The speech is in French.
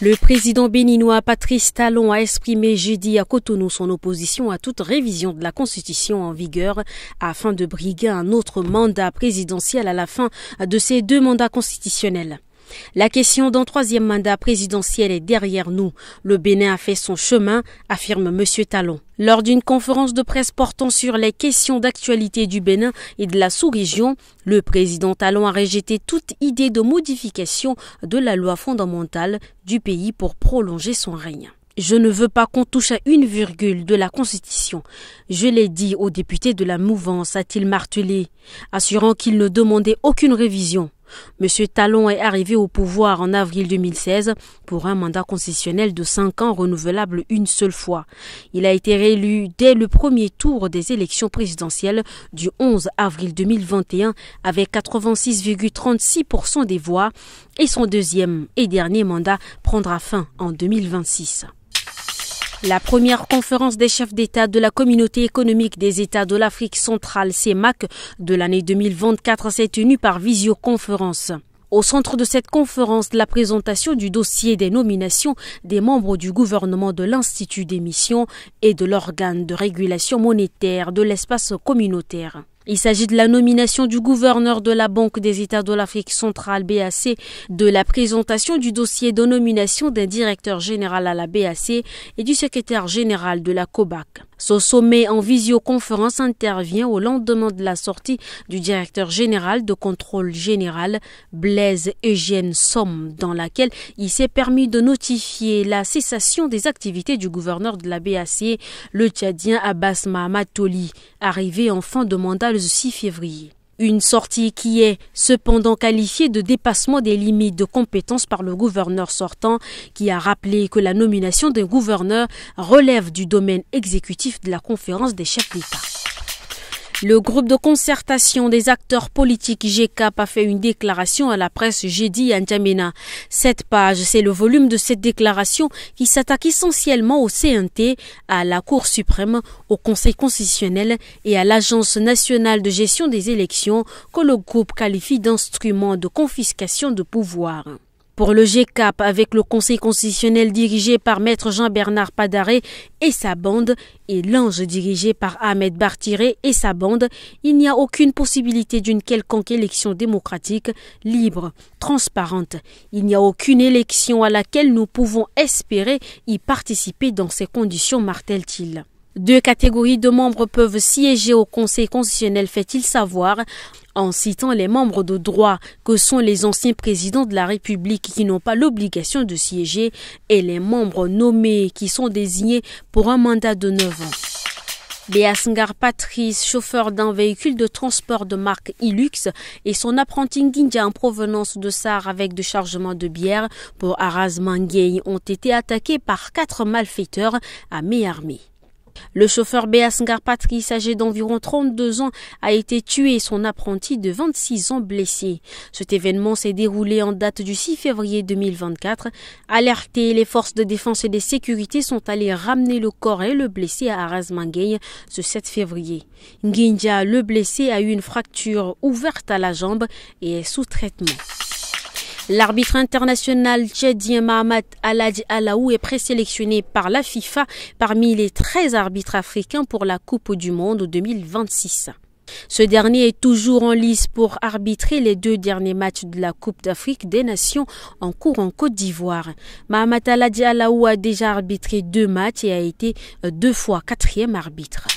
Le président béninois Patrice Talon a exprimé jeudi à Cotonou son opposition à toute révision de la constitution en vigueur afin de briguer un autre mandat présidentiel à la fin de ses deux mandats constitutionnels. La question d'un troisième mandat présidentiel est derrière nous. Le Bénin a fait son chemin, affirme M. Talon. Lors d'une conférence de presse portant sur les questions d'actualité du Bénin et de la sous-région, le président Talon a rejeté toute idée de modification de la loi fondamentale du pays pour prolonger son règne. Je ne veux pas qu'on touche à une virgule de la Constitution. Je l'ai dit aux députés de la mouvance, a-t-il martelé, assurant qu'il ne demandait aucune révision. M. Talon est arrivé au pouvoir en avril 2016 pour un mandat concessionnel de 5 ans renouvelable une seule fois. Il a été réélu dès le premier tour des élections présidentielles du 11 avril 2021 avec 86,36% des voix et son deuxième et dernier mandat prendra fin en 2026. La première conférence des chefs d'État de la communauté économique des États de l'Afrique centrale, CEMAC, de l'année 2024 s'est tenue par visioconférence. Au centre de cette conférence, la présentation du dossier des nominations des membres du gouvernement de l'Institut des missions et de l'organe de régulation monétaire de l'espace communautaire. Il s'agit de la nomination du gouverneur de la Banque des États de l'Afrique centrale BAC, de la présentation du dossier de nomination d'un directeur général à la BAC et du secrétaire général de la COBAC. Ce sommet en visioconférence intervient au lendemain de la sortie du directeur général de contrôle général Blaise Eugène Somme, dans laquelle il s'est permis de notifier la cessation des activités du gouverneur de la BAC, e, le Tchadien Abbas Mahamatoli, arrivé en fin de mandat le 6 février. Une sortie qui est cependant qualifiée de dépassement des limites de compétences par le gouverneur sortant, qui a rappelé que la nomination d'un gouverneur relève du domaine exécutif de la conférence des chefs d'État. Le groupe de concertation des acteurs politiques GCAP a fait une déclaration à la presse jeudi à N'Djamena. Cette page, c'est le volume de cette déclaration qui s'attaque essentiellement au CNT, à la Cour suprême, au Conseil constitutionnel et à l'Agence nationale de gestion des élections que le groupe qualifie d'instrument de confiscation de pouvoir. Pour le GCAP, avec le Conseil constitutionnel dirigé par Maître Jean-Bernard Padaré et sa bande, et l'ange dirigé par Ahmed Bartiré et sa bande, il n'y a aucune possibilité d'une quelconque élection démocratique, libre, transparente. Il n'y a aucune élection à laquelle nous pouvons espérer y participer dans ces conditions, martèle-t-il. Deux catégories de membres peuvent siéger au Conseil constitutionnel, fait-il savoir, en citant les membres de droit que sont les anciens présidents de la République qui n'ont pas l'obligation de siéger et les membres nommés qui sont désignés pour un mandat de 9 ans. Béasngar Patrice, chauffeur d'un véhicule de transport de marque Ilux, et son apprenti Nginja en provenance de Sar avec de chargements de bière pour Aras Mangay ont été attaqués par quatre malfaiteurs à mi le chauffeur Béas Patrice, âgé d'environ 32 ans, a été tué et son apprenti de 26 ans blessé. Cet événement s'est déroulé en date du 6 février 2024. Alertés, les forces de défense et de sécurité sont allées ramener le corps et le blessé à Arasmangay ce 7 février. Nginja, le blessé, a eu une fracture ouverte à la jambe et est sous traitement. L'arbitre international tchadien Mahamat Aladi Alaou est présélectionné par la FIFA parmi les 13 arbitres africains pour la Coupe du Monde 2026. Ce dernier est toujours en lice pour arbitrer les deux derniers matchs de la Coupe d'Afrique des Nations en cours en Côte d'Ivoire. Mahamat Aladi Alaou a déjà arbitré deux matchs et a été euh, deux fois quatrième arbitre.